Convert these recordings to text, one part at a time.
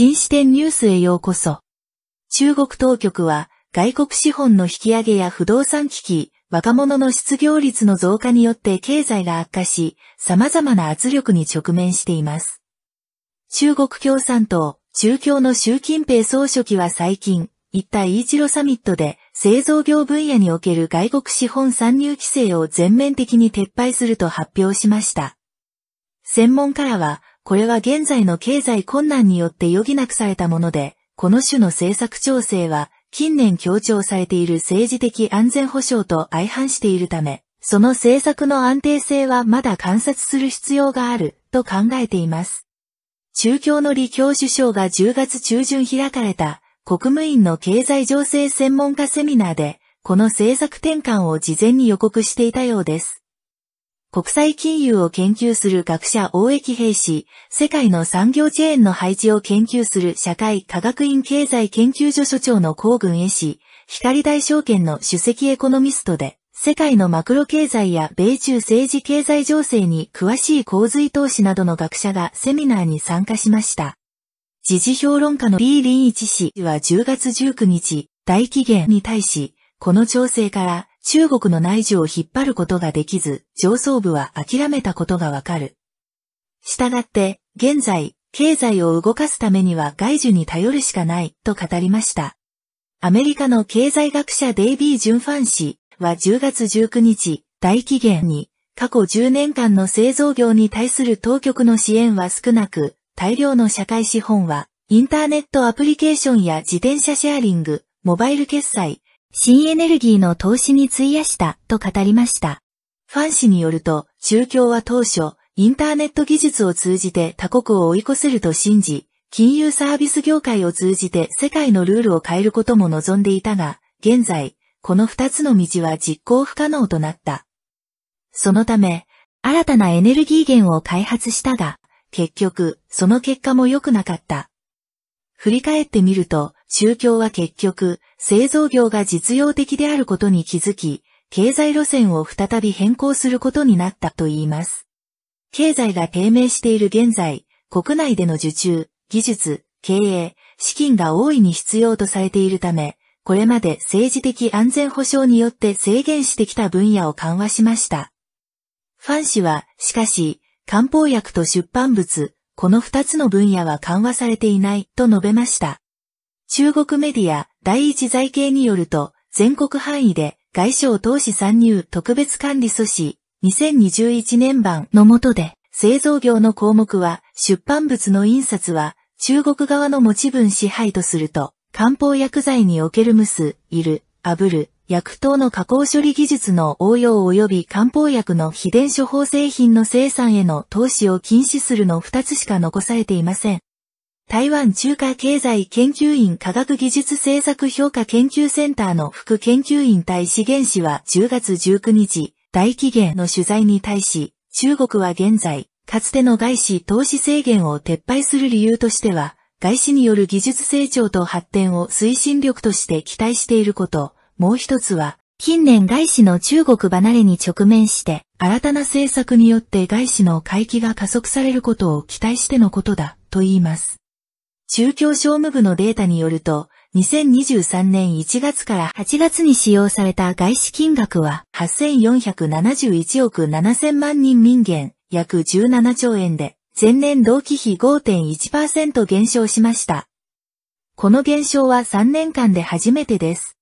新視点ニュースへようこそ。中国当局は外国資本の引き上げや不動産危機、若者の失業率の増加によって経済が悪化し、様々な圧力に直面しています。中国共産党、中共の習近平総書記は最近、一帯一路サミットで製造業分野における外国資本参入規制を全面的に撤廃すると発表しました。専門家らは、これは現在の経済困難によって余儀なくされたもので、この種の政策調整は、近年強調されている政治的安全保障と相反しているため、その政策の安定性はまだ観察する必要がある、と考えています。中共の李強首相が10月中旬開かれた、国務院の経済情勢専門家セミナーで、この政策転換を事前に予告していたようです。国際金融を研究する学者大駅兵士、世界の産業チェーンの配置を研究する社会科学院経済研究所所長の高群絵師、光大証券の首席エコノミストで、世界のマクロ経済や米中政治経済情勢に詳しい洪水投資などの学者がセミナーに参加しました。時事評論家の B 林一氏は10月19日、大期限に対し、この調整から中国の内需を引っ張ることができず、上層部は諦めたことがわかる。したがって、現在、経済を動かすためには外需に頼るしかない、と語りました。アメリカの経済学者デイビー・ジュンファン氏は10月19日、大期限に、過去10年間の製造業に対する当局の支援は少なく、大量の社会資本は、インターネットアプリケーションや自転車シェアリング、モバイル決済、新エネルギーの投資に費やしたと語りました。ファン氏によると、宗教は当初、インターネット技術を通じて他国を追い越せると信じ、金融サービス業界を通じて世界のルールを変えることも望んでいたが、現在、この二つの道は実行不可能となった。そのため、新たなエネルギー源を開発したが、結局、その結果も良くなかった。振り返ってみると、宗教は結局、製造業が実用的であることに気づき、経済路線を再び変更することになったと言います。経済が低迷している現在、国内での受注、技術、経営、資金が大いに必要とされているため、これまで政治的安全保障によって制限してきた分野を緩和しました。ファン氏は、しかし、漢方薬と出版物、この二つの分野は緩和されていないと述べました。中国メディア第一財経によると、全国範囲で外省投資参入特別管理阻止2021年版の下で、製造業の項目は出版物の印刷は中国側の持ち分支配とすると、漢方薬剤における蒸す、いる、炙る、薬等の加工処理技術の応用及び漢方薬の秘伝処方製品の生産への投資を禁止するの2つしか残されていません。台湾中華経済研究院科学技術政策評価研究センターの副研究員対資源氏は10月19日、大期限の取材に対し、中国は現在、かつての外資投資制限を撤廃する理由としては、外資による技術成長と発展を推進力として期待していること、もう一つは、近年外資の中国離れに直面して、新たな政策によって外資の回帰が加速されることを期待してのことだ、と言います。中共商務部のデータによると、2023年1月から8月に使用された外資金額は8471億7000万人民元、約17兆円で、前年同期比5.1%減少しました。この減少は3年間で初めてです。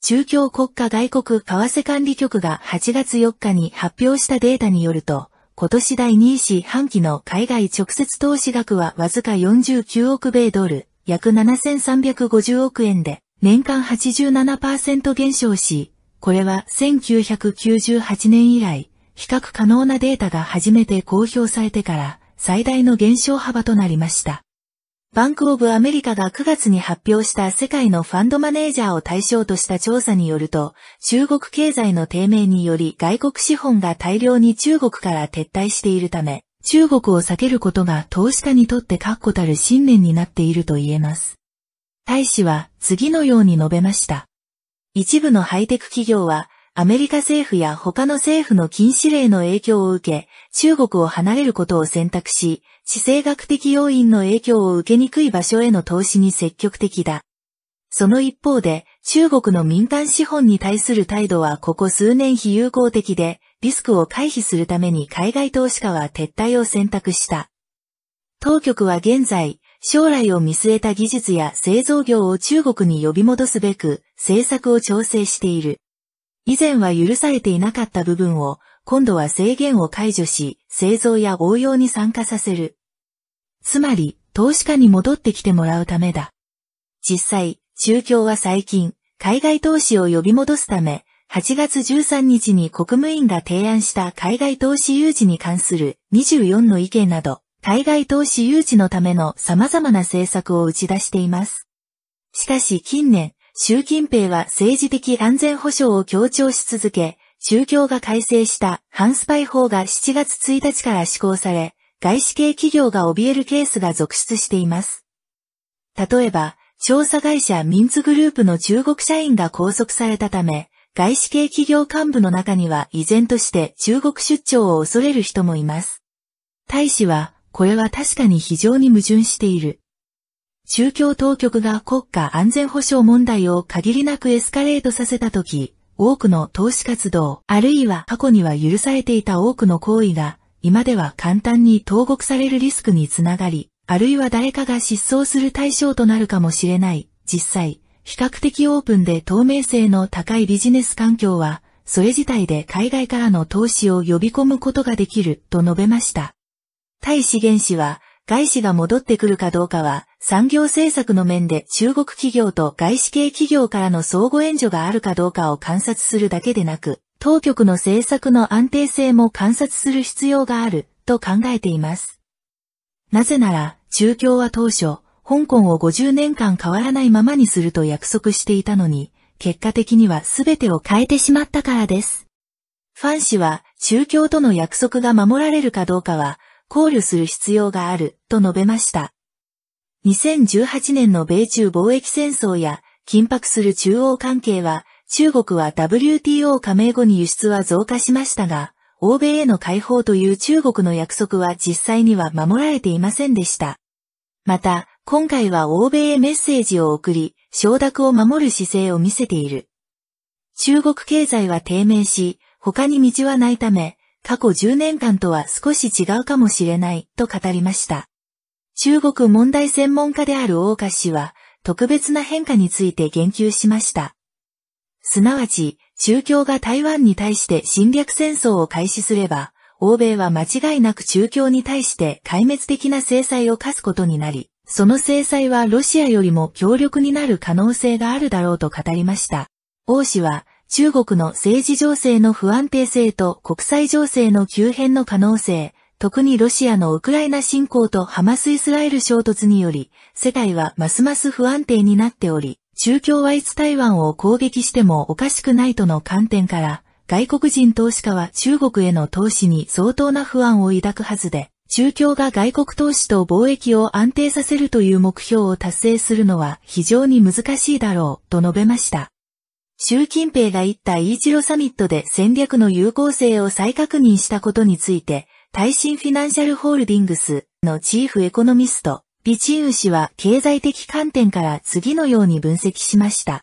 中共国家外国為替管理局が8月4日に発表したデータによると、今年第2四半期の海外直接投資額はわずか49億米ドル、約7350億円で、年間87%減少し、これは1998年以来、比較可能なデータが初めて公表されてから最大の減少幅となりました。バンクオブアメリカが9月に発表した世界のファンドマネージャーを対象とした調査によると、中国経済の低迷により外国資本が大量に中国から撤退しているため、中国を避けることが投資家にとって確固たる信念になっていると言えます。大使は次のように述べました。一部のハイテク企業はアメリカ政府や他の政府の禁止令の影響を受け、中国を離れることを選択し、地政学的要因の影響を受けにくい場所への投資に積極的だ。その一方で、中国の民間資本に対する態度はここ数年非友好的で、リスクを回避するために海外投資家は撤退を選択した。当局は現在、将来を見据えた技術や製造業を中国に呼び戻すべく、政策を調整している。以前は許されていなかった部分を、今度は制限を解除し、製造や応用に参加させる。つまり、投資家に戻ってきてもらうためだ。実際、宗教は最近、海外投資を呼び戻すため、8月13日に国務院が提案した海外投資誘致に関する24の意見など、海外投資誘致のための様々な政策を打ち出しています。しかし近年、習近平は政治的安全保障を強調し続け、宗教が改正した反スパイ法が7月1日から施行され、外資系企業が怯えるケースが続出しています。例えば、調査会社ミンツグループの中国社員が拘束されたため、外資系企業幹部の中には依然として中国出張を恐れる人もいます。大使は、これは確かに非常に矛盾している。宗教当局が国家安全保障問題を限りなくエスカレートさせたとき、多くの投資活動、あるいは過去には許されていた多くの行為が、今では簡単に投獄されるリスクにつながり、あるいは誰かが失踪する対象となるかもしれない。実際、比較的オープンで透明性の高いビジネス環境は、それ自体で海外からの投資を呼び込むことができると述べました。対資源氏は、外資が戻ってくるかどうかは、産業政策の面で中国企業と外資系企業からの相互援助があるかどうかを観察するだけでなく、当局の政策の安定性も観察する必要がある、と考えています。なぜなら、中共は当初、香港を50年間変わらないままにすると約束していたのに、結果的には全てを変えてしまったからです。ファン氏は、中共との約束が守られるかどうかは、考慮する必要がある、と述べました。2018年の米中貿易戦争や緊迫する中央関係は、中国は WTO 加盟後に輸出は増加しましたが、欧米への解放という中国の約束は実際には守られていませんでした。また、今回は欧米へメッセージを送り、承諾を守る姿勢を見せている。中国経済は低迷し、他に道はないため、過去10年間とは少し違うかもしれない、と語りました。中国問題専門家である大岡氏は、特別な変化について言及しました。すなわち、中共が台湾に対して侵略戦争を開始すれば、欧米は間違いなく中共に対して壊滅的な制裁を課すことになり、その制裁はロシアよりも強力になる可能性があるだろうと語りました。王氏は、中国の政治情勢の不安定性と国際情勢の急変の可能性、特にロシアのウクライナ侵攻とハマス・イスラエル衝突により、世界はますます不安定になっており、中共はいつ台湾を攻撃してもおかしくないとの観点から、外国人投資家は中国への投資に相当な不安を抱くはずで、中共が外国投資と貿易を安定させるという目標を達成するのは非常に難しいだろう、と述べました。習近平が言ったイーチロサミットで戦略の有効性を再確認したことについて、耐震フィナンシャルホールディングスのチーフエコノミスト、ビチンウ氏は経済的観点から次のように分析しました。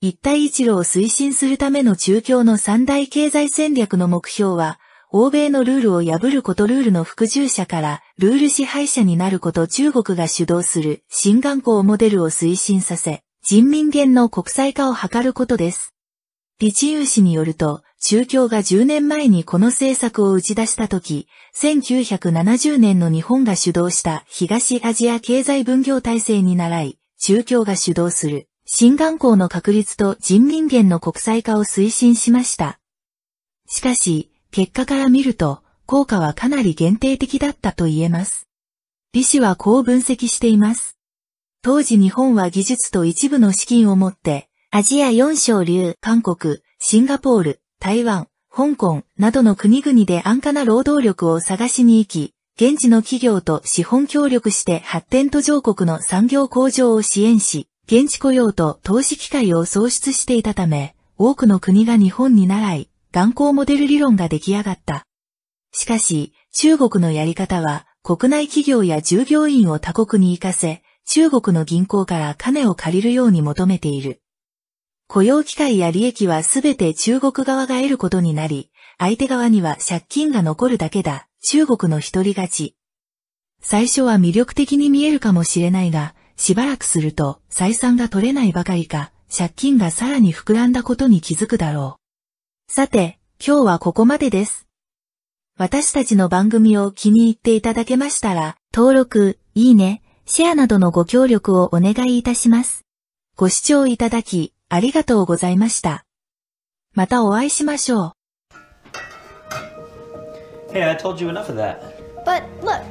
一帯一路を推進するための中共の三大経済戦略の目標は、欧米のルールを破ることルールの服従者からルール支配者になること中国が主導する新眼光モデルを推進させ、人民元の国際化を図ることです。リチユー氏によると、中共が10年前にこの政策を打ち出したとき、1970年の日本が主導した東アジア経済分業体制に倣い、中共が主導する新元校の確立と人民元の国際化を推進しました。しかし、結果から見ると、効果はかなり限定的だったと言えます。李氏はこう分析しています。当時日本は技術と一部の資金を持って、アジア4省流、韓国、シンガポール、台湾、香港などの国々で安価な労働力を探しに行き、現地の企業と資本協力して発展途上国の産業向上を支援し、現地雇用と投資機会を創出していたため、多くの国が日本に習い、眼光モデル理論が出来上がった。しかし、中国のやり方は、国内企業や従業員を他国に行かせ、中国の銀行から金を借りるように求めている。雇用機会や利益はすべて中国側が得ることになり、相手側には借金が残るだけだ、中国の一人勝ち。最初は魅力的に見えるかもしれないが、しばらくすると採算が取れないばかりか、借金がさらに膨らんだことに気づくだろう。さて、今日はここまでです。私たちの番組を気に入っていただけましたら、登録、いいね、シェアなどのご協力をお願いいたします。ご視聴いただき、ありがとうございました。またお会いしましょう。Hey, I told you enough of that. But look,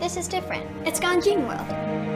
this is different. It's Ganjin World.